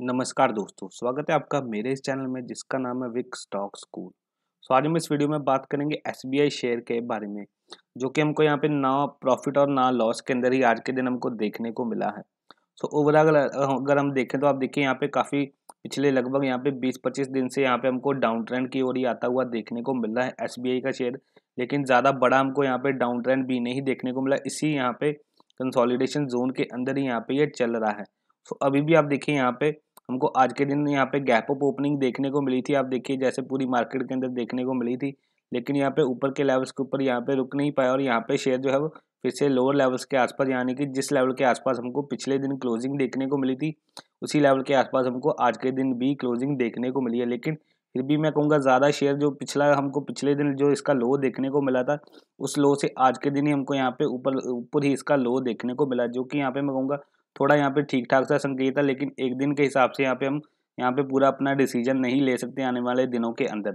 नमस्कार दोस्तों स्वागत है आपका मेरे इस चैनल में जिसका नाम है विक स्टॉक स्कूल सो आज हम इस वीडियो में बात करेंगे एस शेयर के बारे में जो कि हमको यहाँ पे ना प्रॉफिट और ना लॉस के अंदर ही आज के दिन हमको देखने को मिला है सो ओवरऑल अगर हम देखें तो आप देखिए यहाँ पे काफ़ी पिछले लगभग यहाँ पे 20-25 दिन से यहाँ पे हमको डाउन ट्रेंड की ओर ही आता हुआ देखने को मिल रहा है एस का शेयर लेकिन ज़्यादा बड़ा हमको यहाँ पे डाउन ट्रेंड भी नहीं देखने को मिला इसी यहाँ पे कंसोलिडेशन जोन के अंदर ही यहाँ पे ये यह चल रहा है सो अभी भी आप देखिए यहाँ पे हमको आज के दिन यहाँ पे गैप अप ओपनिंग देखने को मिली थी आप देखिए जैसे पूरी मार्केट के अंदर देखने को मिली थी लेकिन यहाँ पे ऊपर के लेवल्स के ऊपर यहाँ पे रुक नहीं पाया और यहाँ पे शेयर जो है वो फिर से लोअर लेवल्स के आसपास यानी कि जिस लेवल के आसपास हमको पिछले दिन क्लोजिंग देखने को मिली थी उसी लेवल के आसपास हमको आज के दिन भी क्लोजिंग देखने को मिली है लेकिन फिर भी मैं कहूँगा ज़्यादा शेयर जो पिछला हमको पिछले दिन जो इसका लो देखने को मिला था उस लो से आज के दिन ही हमको यहाँ पे ऊपर ऊपर ही इसका लो देखने को मिला जो कि यहाँ पे मैं कहूँगा थोड़ा यहाँ पे ठीक ठाक सा संकेत है लेकिन एक दिन के हिसाब से यहाँ पे हम यहाँ पे पूरा अपना डिसीजन नहीं ले सकते आने वाले दिनों के अंदर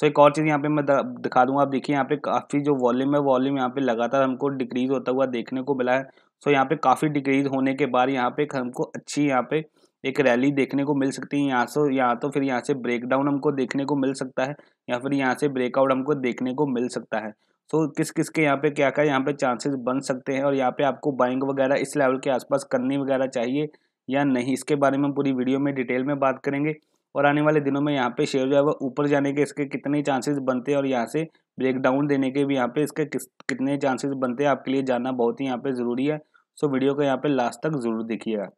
सो so, एक और चीज़ यहाँ पे मैं दिखा दूँगा आप देखिए यहाँ पे काफ़ी जो वॉल्यूम है वॉल्यूम यहाँ पे लगातार हमको डिक्रीज होता हुआ देखने को मिला है सो so, यहाँ पे काफ़ी डिक्रीज होने के बाद यहाँ पे हमको अच्छी यहाँ पे एक रैली देखने को मिल सकती है यहाँ से यहाँ तो फिर यहाँ से ब्रेकडाउन हमको देखने को मिल सकता है या फिर यहाँ से ब्रेकआउट हमको देखने को मिल सकता है सो so, किस किस के यहाँ पे क्या क्या यहाँ पे चांसेस बन सकते हैं और यहाँ पे आपको बाइंग वगैरह इस लेवल के आसपास करनी वगैरह चाहिए या नहीं इसके बारे में पूरी वीडियो में डिटेल में बात करेंगे और आने वाले दिनों में यहाँ पे शेयर जो है वो ऊपर जाने के इसके कितने चांसेस बनते हैं और यहाँ से ब्रेकडाउन देने के भी यहाँ पे इसके किस कितने चांसेस बनते हैं आपके लिए जानना बहुत ही यहाँ पे ज़रूरी है सो वीडियो को यहाँ पर लास्ट तक ज़रूर देखिएगा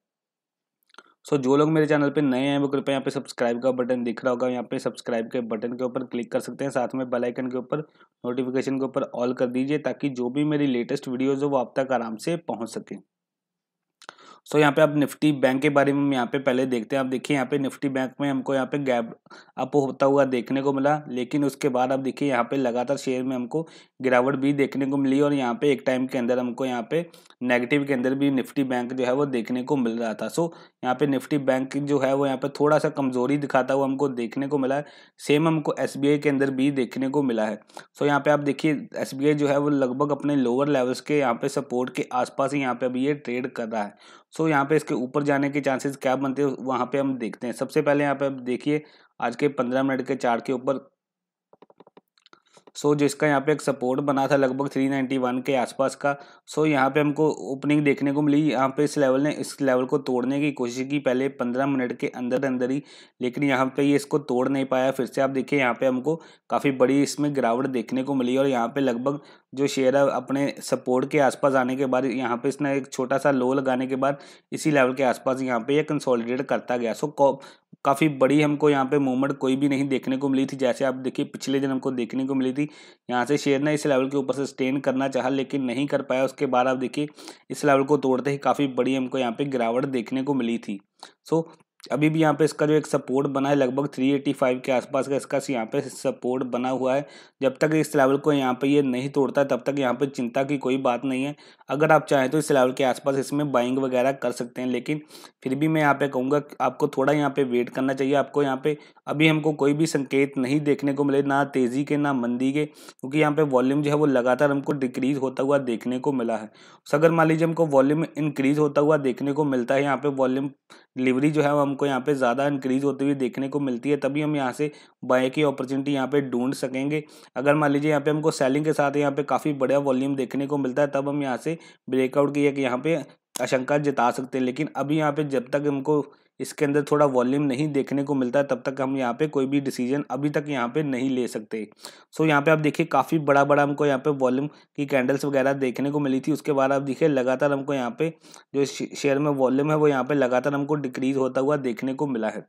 सो जो लोग मेरे चैनल पे नए हैं वो कृपया यहाँ पे सब्सक्राइब का बटन दिख रहा होगा यहाँ पे सब्सक्राइब के बटन के ऊपर क्लिक कर सकते हैं साथ में बेल आइकन के ऊपर नोटिफिकेशन के ऊपर ऑल कर दीजिए ताकि जो भी मेरी लेटेस्ट वीडियोज़ हो वो आप तक आराम से पहुँच सकें सो यहाँ पे आप निफ्टी बैंक के बारे में हम यहाँ पे पहले देखते हैं आप देखिए यहाँ पे निफ्टी बैंक में हमको यहाँ पे गैप अप होता हुआ देखने को मिला लेकिन उसके बाद आप देखिए यहाँ पे लगातार शेयर में हमको गिरावट भी देखने को मिली और यहाँ पे एक टाइम के अंदर हमको यहाँ पे नेगेटिव के अंदर भी निफ्टी बैंक जो है वो देखने को मिल रहा था सो यहाँ पे निफ्टी बैंक जो है वो यहाँ पे थोड़ा सा कमजोरी दिखाता हुआ हमको देखने को मिला है सेम हमको एस के अंदर भी देखने को मिला है सो यहाँ पे आप देखिए एस जो है वो लगभग अपने लोअर लेवल्स के यहाँ पे सपोर्ट के आसपास ही यहाँ पे अभी ये ट्रेड कर रहा है सो so, यहाँ पे इसके ऊपर जाने के चांसेस क्या बनते हैं वहाँ पे हम देखते हैं सबसे पहले यहाँ पे आप देखिए आज के पंद्रह मिनट के चार्ट के ऊपर सो जिसका यहाँ पे एक सपोर्ट बना था लगभग 391 के आसपास का सो यहाँ पे हमको ओपनिंग देखने को मिली यहाँ पे इस लेवल ने इस लेवल को तोड़ने की कोशिश की पहले 15 मिनट के अंदर अंदर ही लेकिन यहाँ पे ये यह इसको तोड़ नहीं पाया फिर से आप देखिए यहाँ पे हमको काफ़ी बड़ी इसमें गिरावट देखने को मिली और यहाँ पे लगभग जो शेयर है अपने सपोर्ट के आसपास आने के बाद यहाँ पे इसने एक छोटा सा लो लगाने के बाद इसी लेवल के आसपास यहाँ पे ये कंसोलिडेट करता गया सो काफ़ी बड़ी हमको यहाँ पे मूवमेंट कोई भी नहीं देखने को मिली थी जैसे आप देखिए पिछले दिन हमको देखने को मिली थी यहाँ से शेयर ने इस लेवल के ऊपर सस्टेन करना चाहा लेकिन नहीं कर पाया उसके बाद आप देखिए इस लेवल को तोड़ते ही काफ़ी बड़ी हमको यहाँ पे गिरावट देखने को मिली थी सो अभी भी यहाँ पे इसका जो एक सपोर्ट बना है लगभग 385 के आसपास का इसका यहाँ पे सपोर्ट बना हुआ है जब तक इस लेवल को यहाँ पे ये नहीं तोड़ता तब तक यहाँ पे चिंता की कोई बात नहीं है अगर आप चाहें तो इस लेवल के आसपास इसमें बाइंग वगैरह कर सकते हैं लेकिन फिर भी मैं यहाँ पे कहूँगा आपको थोड़ा यहाँ पे वेट करना चाहिए आपको यहाँ पे अभी हमको कोई भी संकेत नहीं देखने को मिले ना तेज़ी के ना मंदी के क्योंकि यहाँ पे वॉल्यूम जो है वो लगातार हमको डिक्रीज होता हुआ देखने को मिला है अगर मान लीजिए हमको वॉल्यूम इंक्रीज होता हुआ देखने को मिलता है यहाँ पे वॉल्यूम डिलीवरी जो है वो हमको यहाँ पे ज़्यादा इंक्रीज होती हुई देखने को मिलती है तभी हम यहाँ से बाय की अपॉर्चुनिटी यहाँ पे ढूंढ सकेंगे अगर मान लीजिए यहाँ पे हमको सेलिंग के साथ यहाँ पे काफ़ी बड़ा वॉल्यूम देखने को मिलता है तब हम यहाँ से ब्रेकआउट की एक यहाँ पे आशंका जिता सकते हैं लेकिन अभी यहाँ पे जब तक हमको इसके अंदर थोड़ा वॉल्यूम नहीं देखने को मिलता है तब तक हम यहाँ पे कोई भी डिसीजन अभी तक यहाँ पे नहीं ले सकते सो so, यहाँ पे आप देखिए काफ़ी बड़ा बड़ा हमको यहाँ पे वॉल्यूम की कैंडल्स वगैरह देखने को मिली थी उसके बाद आप देखिए लगातार हमको यहाँ पे जो शेयर में वॉल्यूम है वो यहाँ पे लगातार हमको डिक्रीज होता हुआ देखने को मिला है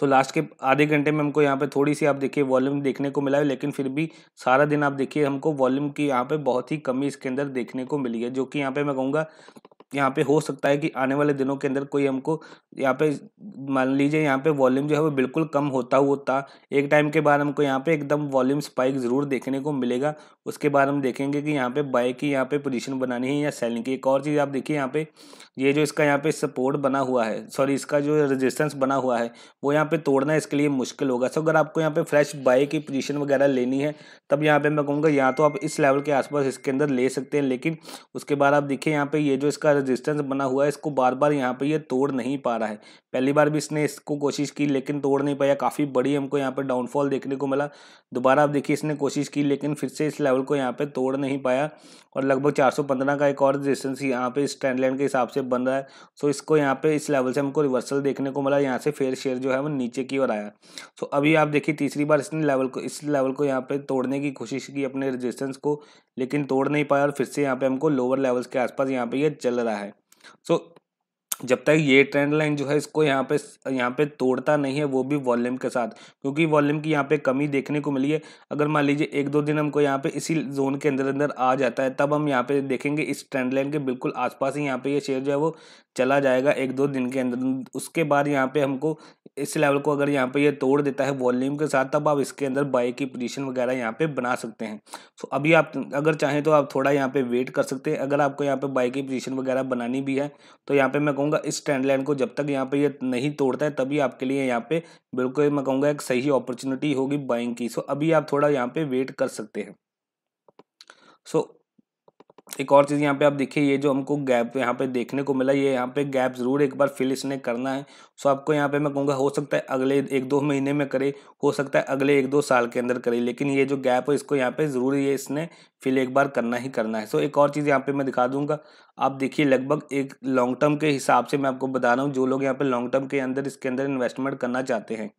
सो so, लास्ट के आधे घंटे में हमको यहाँ पे थोड़ी सी आप देखिए वॉल्यूम देखने को मिला है लेकिन फिर भी सारा दिन आप देखिए हमको वॉल्यूम की यहाँ पे बहुत ही कमी इसके अंदर देखने को मिली है जो कि यहाँ पे मैं कहूँगा यहाँ पे हो सकता है कि आने वाले दिनों के अंदर कोई हमको यहाँ पे मान लीजिए यहाँ पे वॉल्यूम जो है वो बिल्कुल कम होता होता एक टाइम के बाद हमको यहाँ पे एकदम वॉल्यूम स्पाइक ज़रूर देखने को मिलेगा उसके बाद हम देखेंगे कि यहाँ पे बाय की यहाँ पे पोजीशन बनानी है या सेलिंग की एक और चीज़ आप देखिए यहाँ पे ये जो इसका यहाँ पे सपोर्ट बना हुआ है सॉरी इसका जो रेजिस्टेंस बना हुआ है वो यहाँ पे तोड़ना इसके लिए मुश्किल होगा सो अगर आपको यहाँ पे फ्रेश बाय की पोजीशन वगैरह लेनी है तब यहाँ पे मैं कहूँगा या तो आप इस लेवल के आसपास इसके अंदर ले सकते हैं लेकिन उसके बाद आप देखिए यहाँ पे ये जो इसका रेजिस्टेंस बना हुआ है इसको बार बार यहाँ पे ये तोड़ नहीं पा रहा है पहली बार भी इसने इसको कोशिश की लेकिन तोड़ नहीं पाया काफ़ी बड़ी हमको यहाँ पे डाउनफॉल देखने को मिला दोबारा आप देखिए इसने कोशिश की लेकिन फिर से इस लेवल को यहाँ पे तोड़ नहीं पाया और लगभग चार का एक और रजिस्टेंस यहाँ पर स्टैंड लैंड के हिसाब से बन रहा है सो इसको यहाँ पे इस लेवल से हमको रिवर्सल देखने को मिला यहाँ से फेयर शेयर जो है वो नीचे की ओर आया सो अभी आप देखिए तीसरी बार इसने लेवल को इस लेवल को यहाँ पर तोड़ने की कोशिश की अपने रजिस्टेंस को लेकिन तोड़ नहीं पाया और फिर से यहाँ पे हमको लोअर लेवल्स के आसपास यहाँ पे ये चल रहा है रहा है सो जब तक ये ट्रेंड लाइन जो है इसको यहाँ पे यहाँ पे तोड़ता नहीं है वो भी वॉल्यूम के साथ क्योंकि वॉल्यूम की यहाँ पे कमी देखने को मिली है अगर मान लीजिए एक दो दिन हमको यहाँ पे इसी जोन के अंदर अंदर आ जाता है तब हम यहाँ पे देखेंगे इस ट्रेंड लाइन के बिल्कुल आसपास ही यहाँ पे ये यह शेयर जो है वो चला जाएगा एक दो दिन के अंदर उसके बाद यहाँ पे हमको इस लेवल को अगर यहाँ पे ये यह तोड़ देता है वॉल्यूम के साथ तब आप इसके अंदर बाई की पोजीशन वगैरह यहाँ पे बना सकते हैं सो तो so, अभी आप अगर चाहें तो आप थोड़ा यहाँ पे वेट कर सकते हैं अगर आपको यहाँ पे बाई की पोजीशन वगैरह बनानी भी है तो यहाँ पे मैं कहूँगा इस ट्रेंड लाइन को जब तक यहाँ पे ये यह नहीं तोड़ता है तभी आपके लिए यहाँ पे बिल्कुल मैं कहूँगा एक सही अपॉर्चुनिटी होगी बाइंग की सो so, अभी आप थोड़ा यहाँ पे वेट कर सकते हैं सो so, एक और चीज़ यहाँ पे आप देखिए ये जो हमको गैप यहाँ पे देखने को मिला ये यहाँ पे गैप ज़रूर एक बार फिल इसने करना है सो आपको यहाँ पे मैं कहूँगा हो सकता है अगले एक दो महीने में करे हो सकता है अगले एक दो साल के अंदर करे लेकिन ये जो गैप है इसको यहाँ पे ज़रूर ये इसने फिल एक बार करना ही करना है सो एक और चीज़ यहाँ पर मैं दिखा दूँगा आप देखिए लगभग एक लॉन्ग टर्म के हिसाब से मैं आपको बता रहा हूँ जो लोग यहाँ पर लॉन्ग टर्म के अंदर इसके अंदर इन्वेस्टमेंट करना चाहते हैं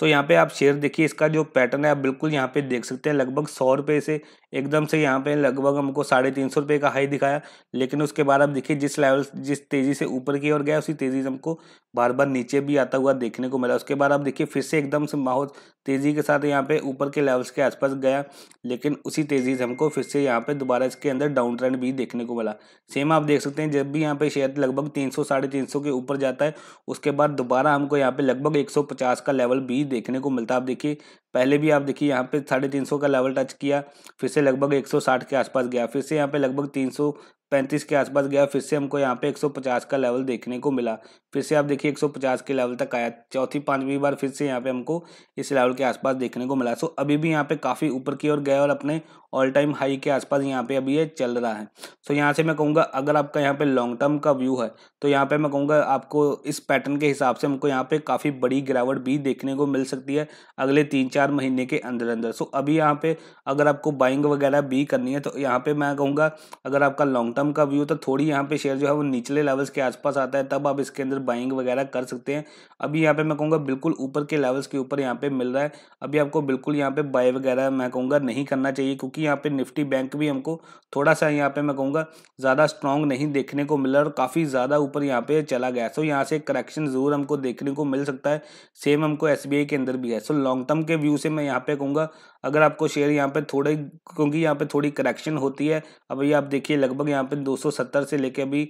सो यहाँ पे आप शेयर देखिए इसका जो पैटर्न है आप बिल्कुल यहाँ पे देख सकते हैं लगभग सौ रुपये से एकदम से यहाँ पे लगभग हमको साढ़े तीन सौ रुपये का हाई दिखाया लेकिन उसके बाद आप देखिए जिस लेवल जिस तेज़ी से ऊपर की ओर गया उसी तेज़ी से हमको बार बार नीचे भी आता हुआ देखने को मिला उसके बाद आप देखिए फिर से एकदम से माहौल तेज़ी के साथ यहाँ पे ऊपर के लेवल्स के आसपास गया लेकिन उसी तेज़ी से हमको फिर से यहाँ पे दोबारा इसके अंदर डाउन ट्रेंड भी देखने को मिला सेम आप देख सकते हैं जब भी यहाँ पे शेयर लगभग तीन सौ साढ़े तीन सौ के ऊपर जाता है उसके बाद दोबारा हमको यहाँ पे लगभग एक सौ पचास का लेवल भी ही देखने को मिलता है आप देखिए पहले भी आप देखिए यहाँ पे साढ़े तीन सौ का लेवल टच किया फिर से लगभग एक सौ साठ के आसपास गया फिर से यहाँ पे लगभग तीन सौ पैंतीस के आसपास गया फिर से हमको यहाँ पे एक सौ पचास का लेवल देखने को मिला फिर से आप देखिए एक सौ पचास के लेवल तक आया चौथी पांचवी बार फिर से यहाँ पे हमको इस लेवल के आसपास देखने को मिला सो अभी भी यहाँ पे काफ़ी ऊपर की ओर गया और अपने ऑल टाइम हाई के आसपास यहाँ पे अभी ये चल रहा है सो यहाँ से मैं कहूँगा अगर आपका यहाँ पे लॉन्ग टर्म का व्यू है तो यहाँ पे मैं कहूँगा आपको इस पैटर्न के हिसाब से हमको यहाँ पे काफ़ी बड़ी गिरावट भी देखने को मिल सकती है अगले तीन चार महीने के अंदर अंदर सो अभी यहाँ पे अगर आपको बाइंग वगैरह भी करनी है तो यहाँ पे मैं कहूँगा अगर आपका लॉन्ग टर्म बॉटम का व्यू तो थोड़ी यहाँ पे शेयर जो है वो निचले लेवल्स के आसपास आता है तब आप इसके अंदर बाइंग वगैरह कर सकते हैं अभी यहाँ पे मैं कहूँगा बिल्कुल ऊपर के लेवल्स के ऊपर यहाँ पे मिल रहा है अभी आपको बिल्कुल यहाँ पे बाय वगैरह मैं कहूँगा नहीं करना चाहिए क्योंकि यहाँ पे निफ्टी बैंक भी हमको थोड़ा सा यहाँ पे मैं कहूँगा ज़्यादा स्ट्रॉन्ग नहीं देखने को मिला और काफ़ी ज़्यादा ऊपर यहाँ पे चला गया सो यहाँ से करेक्शन ज़रूर हमको देखने को मिल सकता है सेम हमको एस के अंदर भी है सो लॉन्ग टर्म के व्यू से मैं यहाँ पे कहूँगा अगर आपको शेयर यहाँ पे थोड़े क्योंकि यहाँ पे थोड़ी करेक्शन होती है अभी आप देखिए लगभग यहाँ पे 270 से लेके अभी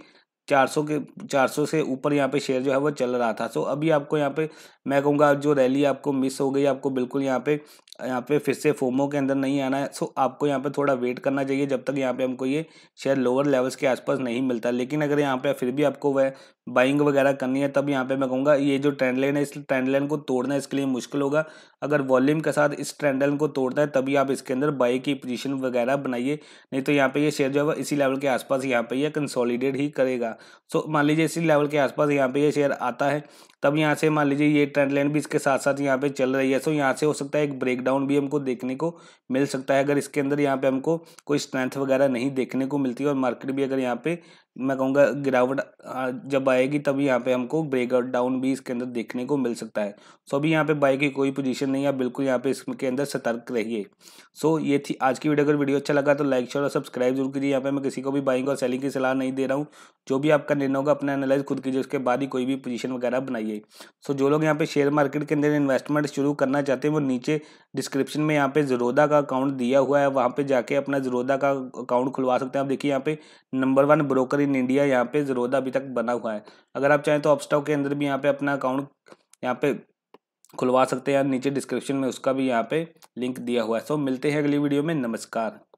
400 के 400 से ऊपर यहाँ पे शेयर जो है वो चल रहा था सो अभी आपको यहाँ पे मैं कहूँगा जो रैली आपको मिस हो गई आपको बिल्कुल यहाँ पे यहाँ पे फिर से फोमो के अंदर नहीं आना है सो आपको यहाँ पे थोड़ा वेट करना चाहिए जब तक यहाँ पे हमको ये शेयर लोअर लेवल्स के आसपास नहीं मिलता लेकिन अगर यहाँ पे फिर भी आपको वह बाइंग वगैरह करनी है तब यहाँ पे मैं कहूँगा ये जो ट्रेंड लाइन है इस ट्रेंड लाइन को तोड़ना इसके लिए मुश्किल होगा अगर वॉल्यूम के साथ इस ट्रेंड लाइन को तोड़ता है तभी आप इसके अंदर बाई की पोजिशन वगैरह बनाइए नहीं तो यहाँ पर ये शेयर जो है इसी लेवल के आसपास यहाँ पे ये कंसॉलीडेट ही करेगा सो मान लीजिए इसी लेवल के आसपास यहाँ पे ये शेयर आता है तब यहाँ से मान लीजिए ये ट्रेंड लाइन भी इसके साथ साथ यहाँ पे चल रही है सो यहाँ से हो सकता है एक ब्रेकडाउन भी हमको देखने को मिल सकता है अगर इसके अंदर यहाँ पे हमको कोई स्ट्रेंथ वगैरह नहीं देखने को मिलती है और मार्केट भी अगर यहाँ पे मैं कहूँगा गिरावट जब आएगी तभी यहाँ पे हमको ब्रेकआउट डाउन भी इसके अंदर देखने को मिल सकता है सो अभी यहाँ पे बाई की कोई पोजीशन नहीं है बिल्कुल यहाँ पे इसके अंदर सतर्क रहिए सो ये थी आज की वीडियो अगर वीडियो अच्छा लगा तो लाइक शेयर और सब्सक्राइब जरूर कीजिए यहाँ पे मैं किसी को भी बाइंग और सेलिंग की सलाह नहीं दे रहा हूँ जो भी आपका निर्णय होगा अपना एनालाइज खुद कीजिए उसके बाद ही कोई भी पोजीशन वगैरह बनाइए सो जो लोग यहाँ पे शेयर मार्केट के अंदर इन्वेस्टमेंट शुरू करना चाहते हैं वो नीचे डिस्क्रिप्शन में यहाँ पे जरोदा का अकाउंट दिया हुआ है वहाँ पे जाके अपना जरोदा का अकाउंट खुलवा सकते हैं आप देखिए यहाँ पे number one broker in India यहाँ पे जरोदा अभी तक बना हुआ है अगर आप चाहें तो अपस्टॉक के अंदर भी यहाँ पे अपना अकाउंट यहाँ पे खुलवा सकते हैं नीचे डिस्क्रिप्शन में उसका भी यहाँ पे लिंक दिया हुआ है सो मिलते हैं अगली वीडियो में नमस्कार